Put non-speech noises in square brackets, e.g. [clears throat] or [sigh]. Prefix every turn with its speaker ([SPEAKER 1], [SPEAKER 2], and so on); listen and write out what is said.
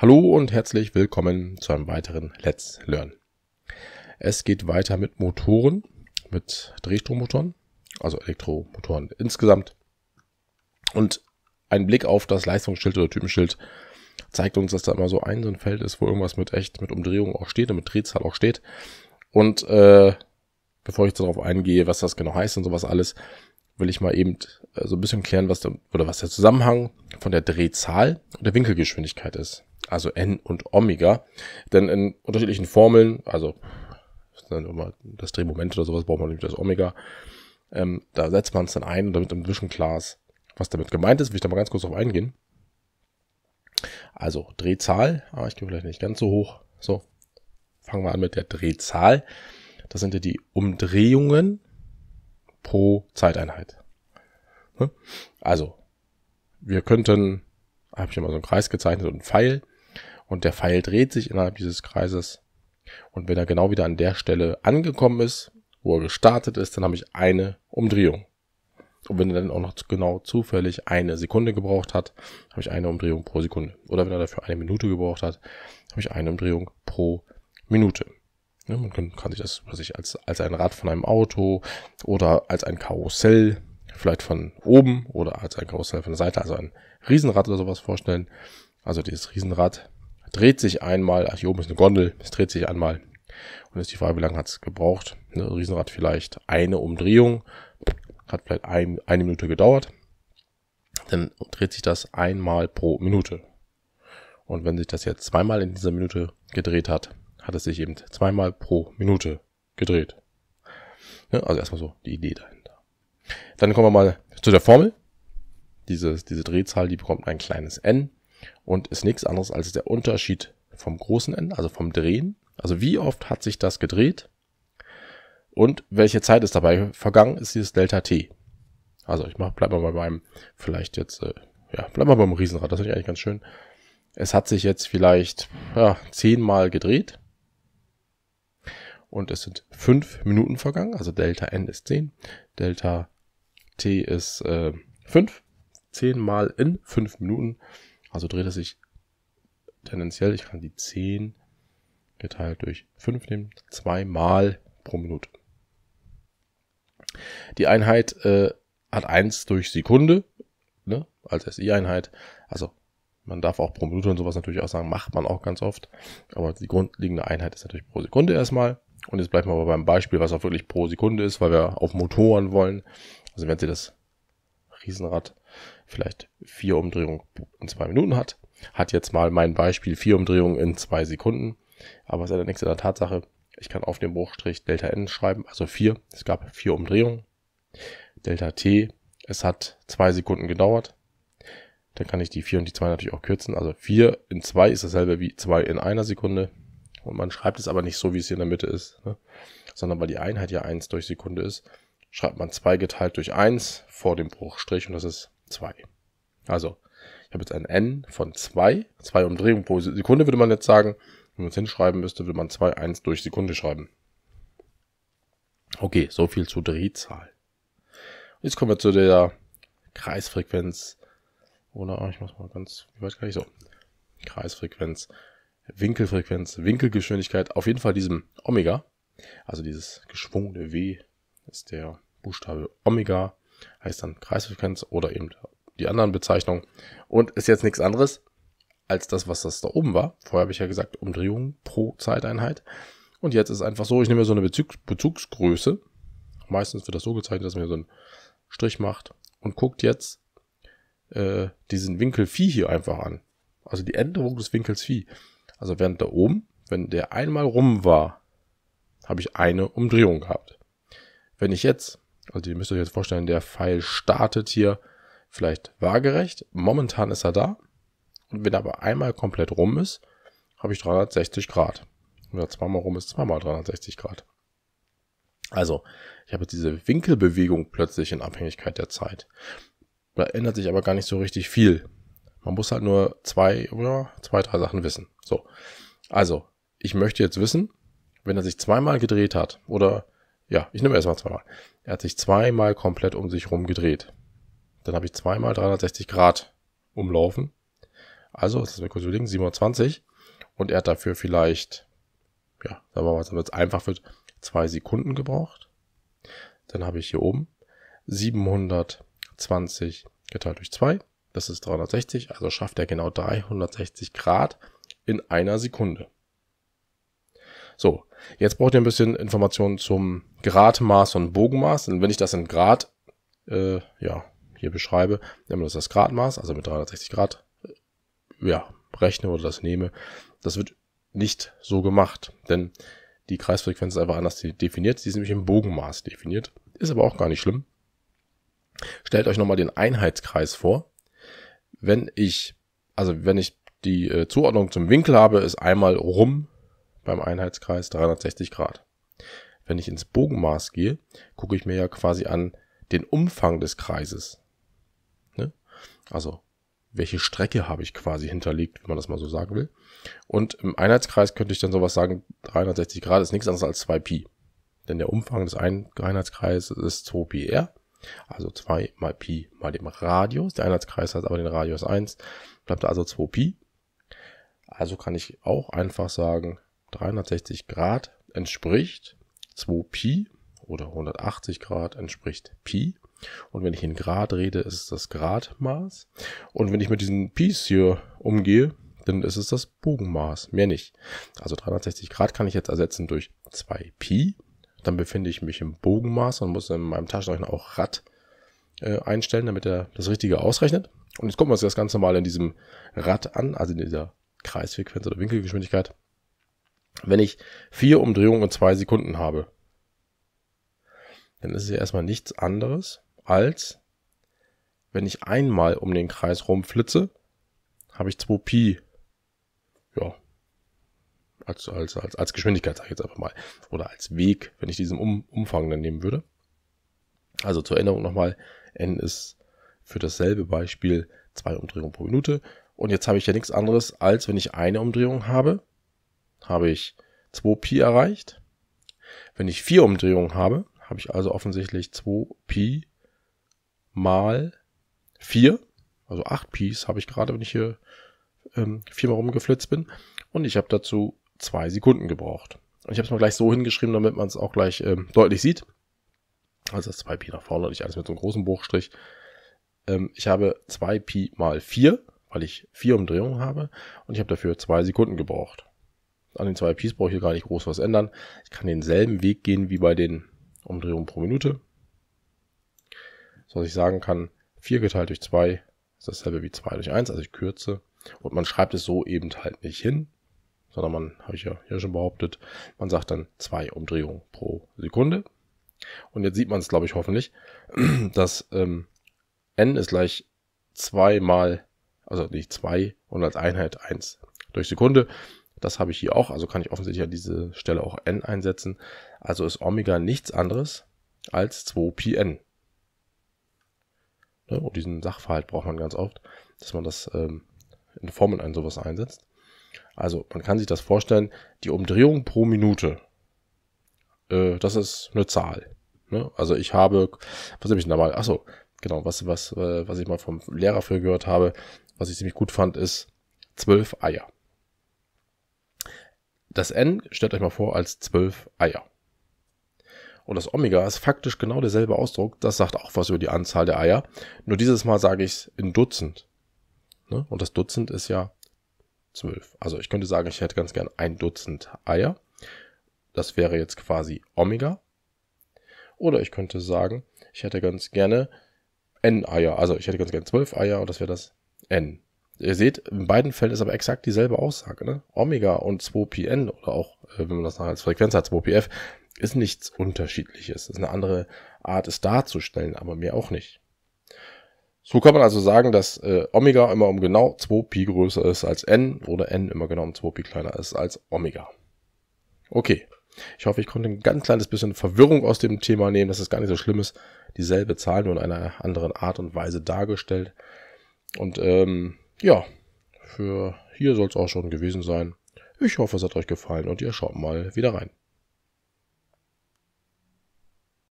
[SPEAKER 1] Hallo und herzlich willkommen zu einem weiteren Let's Learn. Es geht weiter mit Motoren, mit Drehstrommotoren, also Elektromotoren insgesamt. Und ein Blick auf das Leistungsschild oder Typenschild zeigt uns, dass da immer so ein, so ein Feld ist, wo irgendwas mit echt, mit Umdrehung auch steht und mit Drehzahl auch steht. Und äh, bevor ich darauf eingehe, was das genau heißt und sowas alles, will ich mal eben äh, so ein bisschen klären, was der, oder was der Zusammenhang von der Drehzahl und der Winkelgeschwindigkeit ist also n und Omega. Denn in unterschiedlichen Formeln, also das Drehmoment oder sowas, braucht man nicht das Omega. Ähm, da setzt man es dann ein und damit im Zwischenglas, was damit gemeint ist, will ich da mal ganz kurz drauf eingehen. Also Drehzahl, ah, ich gehe vielleicht nicht ganz so hoch. So, fangen wir an mit der Drehzahl. Das sind ja die Umdrehungen pro Zeiteinheit. Ne? Also, wir könnten, habe ich mal so einen Kreis gezeichnet und einen Pfeil und der Pfeil dreht sich innerhalb dieses Kreises. Und wenn er genau wieder an der Stelle angekommen ist, wo er gestartet ist, dann habe ich eine Umdrehung. Und wenn er dann auch noch genau zufällig eine Sekunde gebraucht hat, habe ich eine Umdrehung pro Sekunde. Oder wenn er dafür eine Minute gebraucht hat, habe ich eine Umdrehung pro Minute. Ja, man kann, kann, sich das was ich, als, als ein Rad von einem Auto oder als ein Karussell, vielleicht von oben oder als ein Karussell von der Seite, also ein Riesenrad oder sowas vorstellen. Also dieses Riesenrad dreht sich einmal, ach hier oben ist eine Gondel, es dreht sich einmal. Und ist die Frage, wie lange hat es gebraucht? Ne, Riesenrad vielleicht eine Umdrehung, hat vielleicht ein, eine Minute gedauert. Dann dreht sich das einmal pro Minute. Und wenn sich das jetzt zweimal in dieser Minute gedreht hat, hat es sich eben zweimal pro Minute gedreht. Ne, also erstmal so die Idee dahinter. Dann kommen wir mal zu der Formel. Diese, diese Drehzahl, die bekommt ein kleines n und ist nichts anderes als der Unterschied vom großen N, also vom Drehen. Also wie oft hat sich das gedreht und welche Zeit ist dabei vergangen, ist dieses Delta T. Also ich mach, bleib mal bei meinem, vielleicht jetzt, äh, ja, bleib mal beim Riesenrad, das finde ich eigentlich ganz schön. Es hat sich jetzt vielleicht ja, zehnmal gedreht und es sind fünf Minuten vergangen, also Delta N ist zehn, Delta T ist äh, 5, 10 mal in fünf Minuten also dreht es sich tendenziell, ich kann die 10 geteilt durch 5 nehmen, 2 mal pro Minute. Die Einheit äh, hat 1 durch Sekunde, ne, als SI-Einheit. Also man darf auch pro Minute und sowas natürlich auch sagen, macht man auch ganz oft. Aber die grundlegende Einheit ist natürlich pro Sekunde erstmal. Und jetzt bleiben wir aber beim Beispiel, was auch wirklich pro Sekunde ist, weil wir auf Motoren wollen. Also wenn Sie das Riesenrad vielleicht vier Umdrehungen in zwei Minuten hat. Hat jetzt mal mein Beispiel vier Umdrehungen in zwei Sekunden. Aber es ändert nichts an der Tatsache. Ich kann auf dem Bruchstrich Delta N schreiben, also vier. Es gab vier Umdrehungen. Delta T, es hat zwei Sekunden gedauert. Dann kann ich die vier und die zwei natürlich auch kürzen. Also vier in zwei ist dasselbe wie zwei in einer Sekunde. Und man schreibt es aber nicht so, wie es hier in der Mitte ist, ne? sondern weil die Einheit ja eins durch Sekunde ist, schreibt man zwei geteilt durch eins vor dem Bruchstrich und das ist 2. Also, ich habe jetzt ein n von 2, 2 Umdrehungen pro Sekunde würde man jetzt sagen. Wenn man es hinschreiben müsste, würde man 2, 1 durch Sekunde schreiben. Okay, so viel zur Drehzahl. Jetzt kommen wir zu der Kreisfrequenz. Oder ah, ich muss mal ganz, ich weiß gar nicht so? Kreisfrequenz, Winkelfrequenz, Winkelgeschwindigkeit. Auf jeden Fall diesem Omega. Also dieses geschwungene W ist der Buchstabe Omega heißt dann Kreisfrequenz oder eben die anderen Bezeichnungen und ist jetzt nichts anderes als das, was das da oben war. Vorher habe ich ja gesagt Umdrehungen pro Zeiteinheit und jetzt ist einfach so, ich nehme so eine Bezugs Bezugsgröße. Meistens wird das so gezeichnet, dass man hier so einen Strich macht und guckt jetzt äh, diesen Winkel Phi hier einfach an. Also die Änderung des Winkels Phi. Also während da oben, wenn der einmal rum war, habe ich eine Umdrehung gehabt. Wenn ich jetzt also ihr müsst euch jetzt vorstellen, der Pfeil startet hier vielleicht waagerecht. Momentan ist er da. Und wenn er aber einmal komplett rum ist, habe ich 360 Grad. Wenn er zweimal rum ist, zweimal 360 Grad. Also, ich habe jetzt diese Winkelbewegung plötzlich in Abhängigkeit der Zeit. Da ändert sich aber gar nicht so richtig viel. Man muss halt nur zwei, ja, zwei, drei Sachen wissen. So. Also, ich möchte jetzt wissen, wenn er sich zweimal gedreht hat oder ja, ich nehme erstmal zweimal. Er hat sich zweimal komplett um sich rum gedreht. Dann habe ich zweimal 360 Grad umlaufen. Also, das ist mir kurz überlegen, 27. Und er hat dafür vielleicht, ja, sagen wir mal, damit es einfach wird, zwei Sekunden gebraucht. Dann habe ich hier oben 720 geteilt durch 2. Das ist 360, also schafft er genau 360 Grad in einer Sekunde. So, jetzt braucht ihr ein bisschen Informationen zum Gradmaß und Bogenmaß. Und wenn ich das in Grad, äh, ja, hier beschreibe, nehmen wir das das Gradmaß, also mit 360 Grad, äh, ja, rechne oder das nehme, das wird nicht so gemacht, denn die Kreisfrequenz ist einfach anders definiert. Sie ist nämlich im Bogenmaß definiert. Ist aber auch gar nicht schlimm. Stellt euch nochmal den Einheitskreis vor. Wenn ich, also wenn ich die äh, Zuordnung zum Winkel habe, ist einmal rum beim Einheitskreis 360 Grad. Wenn ich ins Bogenmaß gehe, gucke ich mir ja quasi an den Umfang des Kreises. Ne? Also, welche Strecke habe ich quasi hinterlegt, wenn man das mal so sagen will. Und im Einheitskreis könnte ich dann sowas sagen, 360 Grad ist nichts anderes als 2Pi. Denn der Umfang des Einheitskreises ist 2πr, also 2 mal Pi mal dem Radius. Der Einheitskreis hat aber den Radius 1, bleibt also 2Pi. Also kann ich auch einfach sagen, 360 Grad entspricht 2pi oder 180 Grad entspricht Pi. Und wenn ich in Grad rede, ist es das Gradmaß. Und wenn ich mit diesen Pis hier umgehe, dann ist es das Bogenmaß, mehr nicht. Also 360 Grad kann ich jetzt ersetzen durch 2Pi. Dann befinde ich mich im Bogenmaß und muss in meinem Taschenrechner auch Rad äh, einstellen, damit er das Richtige ausrechnet. Und jetzt gucken wir uns das Ganze mal in diesem Rad an, also in dieser Kreisfrequenz oder Winkelgeschwindigkeit wenn ich vier Umdrehungen in zwei Sekunden habe, dann ist es ja erstmal nichts anderes als wenn ich einmal um den Kreis rumflitze, habe ich 2 Pi. Ja. Als, als, als, als Geschwindigkeit sage ich jetzt einfach mal. Oder als Weg, wenn ich diesen um Umfang dann nehmen würde. Also zur Erinnerung nochmal, n ist für dasselbe Beispiel zwei Umdrehungen pro Minute. Und jetzt habe ich ja nichts anderes, als wenn ich eine Umdrehung habe, habe ich 2Pi erreicht. Wenn ich vier Umdrehungen habe, habe ich also offensichtlich 2Pi mal 4, also 8 Pis habe ich gerade, wenn ich hier ähm, viermal rumgeflitzt bin. Und ich habe dazu zwei Sekunden gebraucht. Und ich habe es mal gleich so hingeschrieben, damit man es auch gleich ähm, deutlich sieht. Also das 2Pi nach vorne und nicht alles mit so einem großen Bruchstrich. Ähm, ich habe 2Pi mal 4, weil ich vier Umdrehungen habe. Und ich habe dafür zwei Sekunden gebraucht an den zwei IPs brauche ich hier gar nicht groß was ändern. Ich kann denselben Weg gehen wie bei den Umdrehungen pro Minute. So dass ich sagen kann, 4 geteilt durch 2 ist dasselbe wie 2 durch 1, also ich kürze. Und man schreibt es so eben halt nicht hin, sondern man, habe ich ja hier schon behauptet, man sagt dann 2 Umdrehungen pro Sekunde. Und jetzt sieht man es, glaube ich, hoffentlich, [clears throat] dass ähm, n ist gleich 2 mal, also nicht 2 und als Einheit 1 durch Sekunde. Das habe ich hier auch, also kann ich offensichtlich an diese Stelle auch n einsetzen. Also ist Omega nichts anderes als 2πn. Ne? Und diesen Sachverhalt braucht man ganz oft, dass man das ähm, in Formeln ein sowas einsetzt. Also man kann sich das vorstellen, die Umdrehung pro Minute, äh, das ist eine Zahl. Ne? Also ich habe, was habe ich denn da mal, achso, genau, was, was, äh, was ich mal vom Lehrer für gehört habe, was ich ziemlich gut fand, ist zwölf Eier. Das n stellt euch mal vor als 12 Eier. Und das Omega ist faktisch genau derselbe Ausdruck. Das sagt auch was über die Anzahl der Eier. Nur dieses Mal sage ich es in Dutzend. Ne? Und das Dutzend ist ja 12. Also ich könnte sagen, ich hätte ganz gern ein Dutzend Eier. Das wäre jetzt quasi Omega. Oder ich könnte sagen, ich hätte ganz gerne n Eier. Also ich hätte ganz gerne 12 Eier und das wäre das n. Ihr seht, in beiden Fällen ist aber exakt dieselbe Aussage. Ne? Omega und 2PN oder auch, äh, wenn man das nachher als Frequenz hat, 2PF, ist nichts Unterschiedliches. Ist eine andere Art, es darzustellen, aber mir auch nicht. So kann man also sagen, dass äh, Omega immer um genau 2Pi größer ist als N oder N immer genau um 2Pi kleiner ist als Omega. Okay. Ich hoffe, ich konnte ein ganz kleines bisschen Verwirrung aus dem Thema nehmen, dass es gar nicht so schlimm ist. Dieselbe Zahl nur in einer anderen Art und Weise dargestellt. Und ähm, ja, für hier soll es auch schon gewesen sein. Ich hoffe, es hat euch gefallen und ihr schaut mal wieder rein.